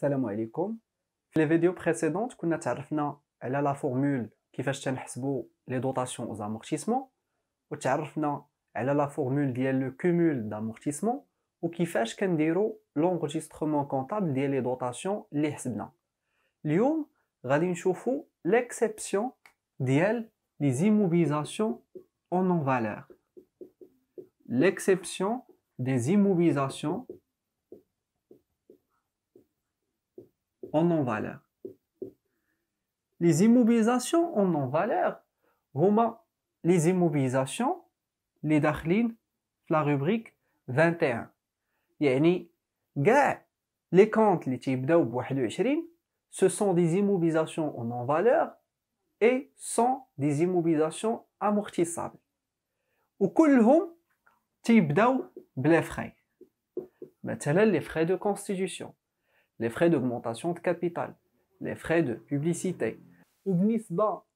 Salam alaikum. Dans les vidéos précédentes, nous a la formule qui fait les dotations aux amortissements et nous formule qui de la formule du cumul d'amortissement qui fait de l'enregistrement comptable des dotations que nous Aujourd'hui, nous allons voir l'exception des immobilisations en non-valeur. L'exception des immobilisations en non-valeur. Les immobilisations en non-valeur les immobilisations les dakhlin la rubrique 21. يعني les comptes les types ب ce sont des immobilisations en non-valeur et sont des immobilisations amortissables. ou تيبداو type frais. Maintenant les frais de constitution les frais d'augmentation de capital, les frais de publicité. de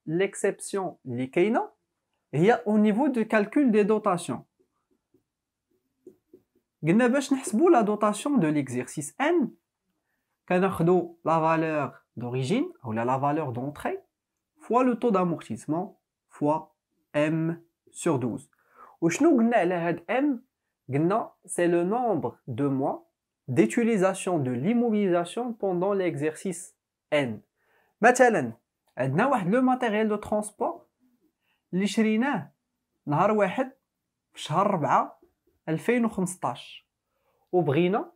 l'exception l'ikeina, il y a au niveau du calcul des dotations. la dotation de l'exercice N, كناخدو la valeur d'origine ou la valeur d'entrée fois le taux d'amortissement fois M sur 12. Ou M, c'est le nombre de mois d'utilisation de l'immobilisation pendant l'exercice N. مثلا عندنا واحد لو دو 2015 وبغينا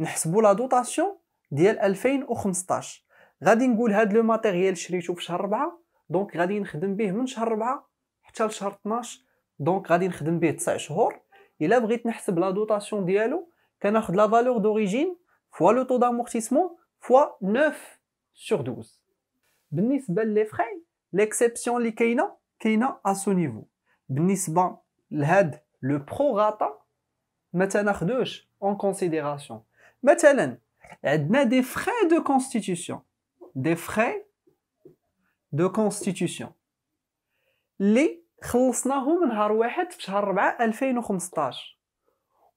نحسبوا لا دوطاسيون ديال 2015 غادي نقول لو في شهر 4 دونك غادي نخدم به من شهر 4 حتى لشهر 12 دونك غادي نخدم به 9 شهور الا بغيت نحسب لا دوطاسيون ديالو on la valeur d'origine fois le taux d'amortissement fois 9 sur 12. Par rapport aux frais, l'exception est à ce niveau. Par rapport à ce prograta, on ne le en considération. Par a des frais de constitution. Des frais de constitution. les a finis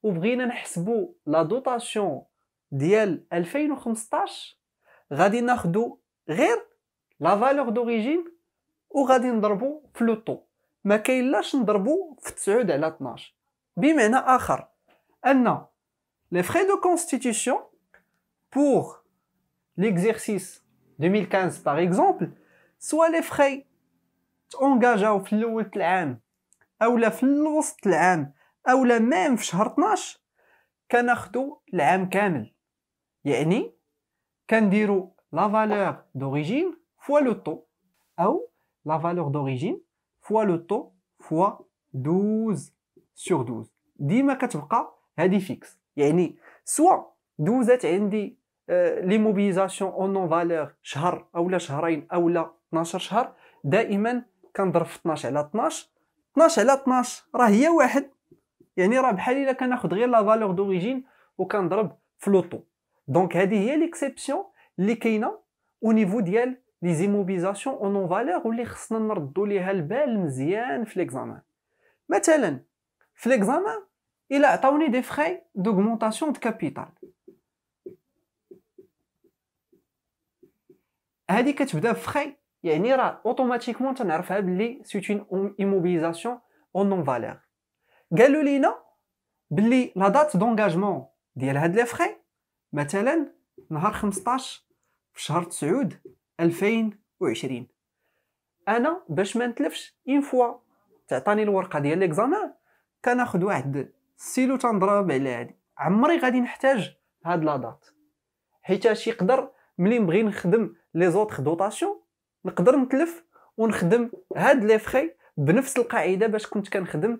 وبغينا نحسبوا لا دوطاسيون ديال 2015 غادي ناخدو غير لا فالور دوريجين وغادي نضربو في لو طو ما كاينلاش نضربو في 9 على 12 بمعنى اخر ان لي فري دو كونستيتيسيون بور ليكزيرسيس 2015 باغ اكزومبل سوا لي فري تونجاجاو في الاول العام اولا في الوسط العام او لا ميم في شهر 12 كناخذوا العام كامل يعني كنديروا لا فالور دوريجين فوا لو طو او لا فالور دوريجين فوا لو طو فوا 12 سور 12 ديما كتبقى هذه فيكس يعني سوا دوزات عندي لي موبيزاسيون اون نون فالور شهر اولا شهرين اولا 12 شهر دائما كنضرب في 12 على 12 12 على 12 راه هي واحد يعني راه بحال الا كناخذ غير لا فالور دوريجين وكنضرب في لوطو دونك هذه هي ليكسيبسيون اللي كاينه او نيفو ديال لي زيموبيزاسيون اون اون فالور واللي خصنا نردو ليها البال مزيان في ليكزامان مثلا في ليكزامان الا عطاوني دي فراي دوغمونطاسيون دو كابيتال هذه كتبدا بفخي يعني راه اوتوماتيكمون تنعرفها بلي سيت اون ايموبيزاسيون اون نون فالور قالوا لينا بلي لا دات دونغاجمون ديال هاد لي فري مثلا نهار 15 في شهر 9 2020 انا باش ما نتلفش اون فوا تعطاني الورقه ديال ليكزامان كناخد واحد سيلو تنضرب على هادي عمري غادي نحتاج هاد لا دات حيتاش يقدر ملي نبغي نخدم لي زوطخ دوطاسيون نقدر نتلف ونخدم هاد لي فري بنفس القاعده باش كنت كنخدم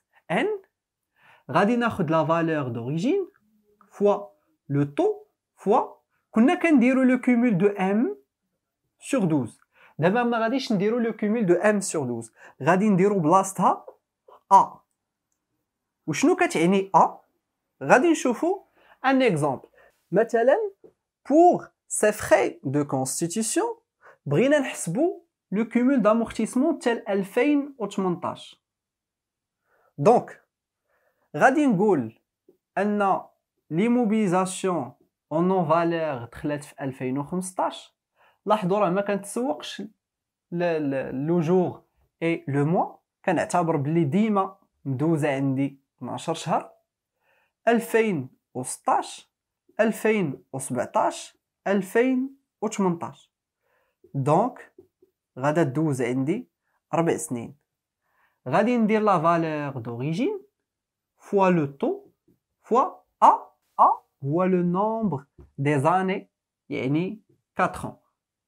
غادي de la valeur d'origine fois le taux fois le cumul de m sur 12 دابا ما le cumul de m sur 12 غادي نديرو blasta a وشنو كتعني a غادي نشوفو un exemple مثلا pour ces frais de constitution بغينا نحسبو le cumul d'amortissement tel 2018 donc غادي نقول ان لي موبيزاسيون اون نو فالير دخلت في 2015 لاحظوا راه ما كنتسوقش لو جوغ اي لو موا كنعتبر بلي ديما مدوزه عندي 12 شهر 2016 2017 2018 دونك غادا دوز عندي ربع سنين غادي ندير لا فالور دوريجين fois le taux fois A. A هو le nombre des années يعني 4 ans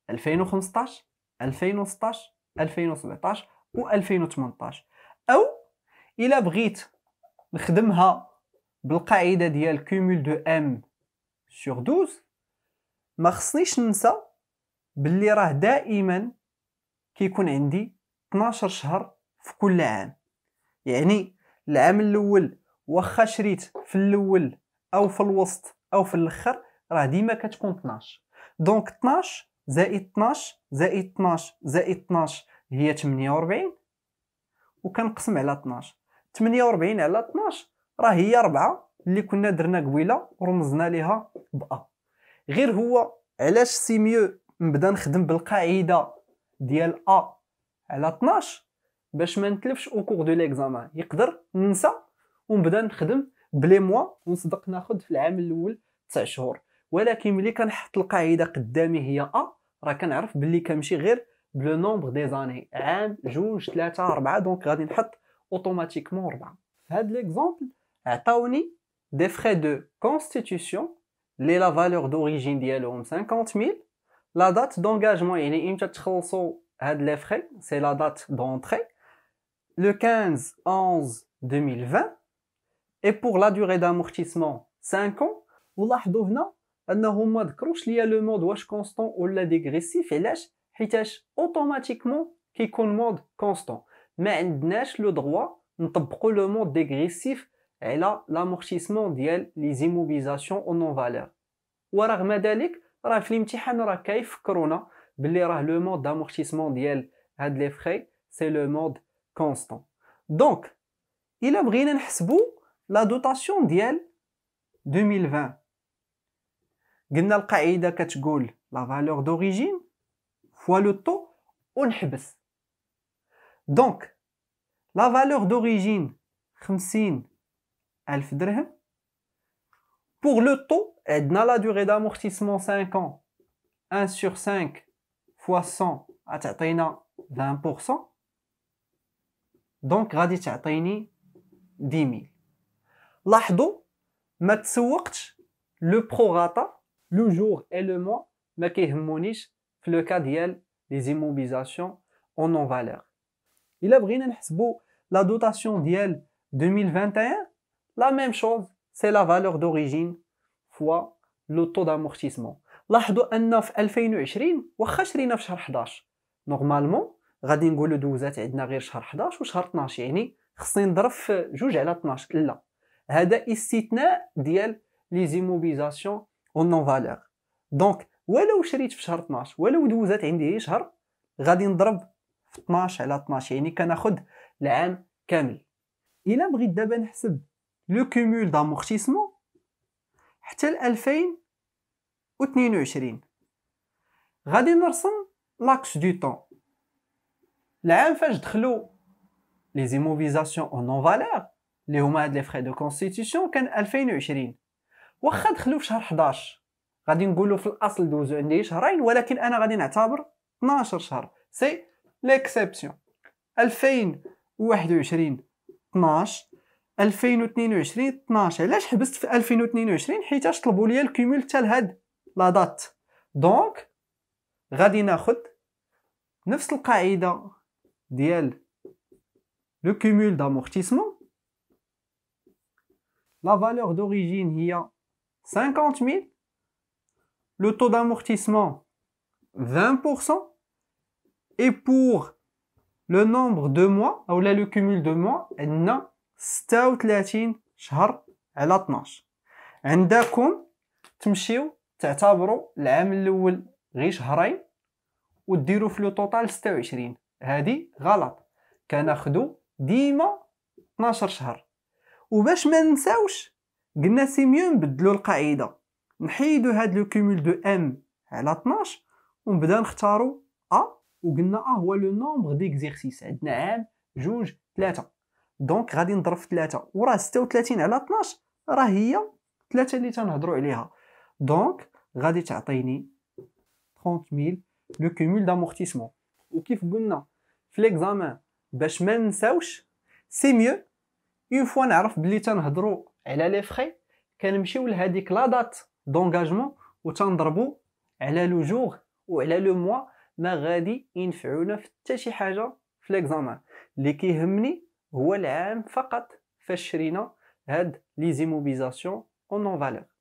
2015 2016 2017 و 2018 أو إلا بغيت نخدمها بالقاعدة ديال كومول دو ام سور 12 ما خصنيش ننسى باللي راه دائما كيكون عندي 12 شهر في كل عام يعني العام الاول واخا شريت في الاول او في الوسط او في الاخر راه ديما كتكون 12 دونك 12 زائد 12 زائد 12 زائد 12 هي 48 وكنقسم على 12 48 على 12 راه هي 4 اللي كنا درنا قبيله ورمزنا ليها بأ غير هو علاش سي ميو نبدا نخدم بالقاعده ديال أ على 12 باش ما نتلفش او كور دو ليكزامان يقدر ننسى ونبدا نخدم بلي موا ونصدق ناخد في العام الاول 9 شهور ولكن ملي كنحط القاعده قدامي هي ا راه كنعرف بلي كنمشي غير بلو نومبر دي زاني عام جوج ثلاثه اربعه دونك غادي نحط اوتوماتيكمون اربعه هاد ليكزومبل عطاوني دي فخي دو كونستيتيسيون لي لا فالور دوريجين ديالهم 50000 لا دات دونغاجمون يعني امتى تخلصوا هاد لي فخي سي لا دات دونتري لو 15 11 2020 Et pour la durée d'amortissement, 5 ans. Vous l'avez vu, nous avons est le mode constant ou la dégressif. Et là, il automatiquement mode constant. Mais il y a le droit de le mode dégressif et là, l'amortissement d'IEL, les immobilisations en non-valeur. Ou alors, Madalik, Raflim Tihanra Kaif Corona, le mode d'amortissement d'IEL, les frais, c'est le mode constant. Donc, il a brillé un la dotation d'IEL 2020. Gna on la valeur d'origine fois le taux on Donc, la valeur d'origine 50 dirhams. Pour le taux, Edna la durée d'amortissement 5 ans. 1 sur 5 fois 100, 20%. Ah, Donc, radi t'atteini 10 000. لاحظوا ما تسوقتش لو بروغاتا لو جور اي لو موا ما كيهمونيش في لو كا ديال لي زيموبيزاسيون اون نون فالور الا بغينا نحسبوا لا دوتاسيون ديال 2021 لا ميم شوز سي لا فالور دوريجين فوا لو طو دامورتيسمون لاحظوا ان في 2020 واخا شرينا في شهر 11 نورمالمون غادي نقولوا دوزات عندنا غير شهر 11 وشهر 12 يعني خصني نضرب في جوج على 12 لا هذا استثناء ديال لي زيموبيزاسيون اون نون فالور دونك ولو شريت في شهر 12 ولو دوزات عندي غير شهر غادي نضرب في 12 على 12 يعني كناخذ العام كامل الا بغيت دابا نحسب لو كومول دامورتيسمون حتى ل 2022 غادي نرسم لاكس دو طون العام فاش دخلوا لي زيموبيزاسيون اون نون فالور اللي هما هاد لي فري دو كونستيتيسيون كان 2020 واخا دخلوا في شهر 11 غادي نقولوا في الاصل دوزو عندي شهرين ولكن انا غادي نعتبر 12 شهر سي ليكسيبسيون 2021 12 2022 12 علاش حبست في 2022 حيتاش طلبوا لي الكيمول تاع لهاد لا دات دونك غادي ناخذ نفس القاعده ديال لو كيمول دامورتيسمون la valeur d'origine, il y a 50 000, le taux d'amortissement, 20%, et pour le nombre de mois, ou là, le cumul de mois, elle a 36 شهر على 12 عندكم تمشيو تعتبروا العام الاول غير شهرين وديروا في لو توتال 26 هذه غلط كناخذوا ديما 12 شهر وباش ما ننساوش قلنا سي ميو نبدلو القاعده نحيدو هاد لو كومول دو ام على 12 ونبدا نختارو ا وقلنا ا هو لو نومبر دي اكزيرسيس عندنا عام جوج ثلاثة دونك غادي نضرب في 3 وراه 36 على 12 راه هي 3 اللي تنهضروا عليها دونك غادي تعطيني 30000 لو كومول دامورتيسمون وكيف قلنا في ليكزامان باش ما ننساوش سي ميو اون فوا نعرف بلي تنهضروا على لي فري كنمشيو لهذيك لا دات دونغاجمون وتنضربوا على لو جوغ وعلى لو موا ما غادي ينفعونا في حتى شي حاجه في ليكزامان اللي كيهمني هو العام فقط فاش شرينا هاد لي زيموبيزاسيون اون فالور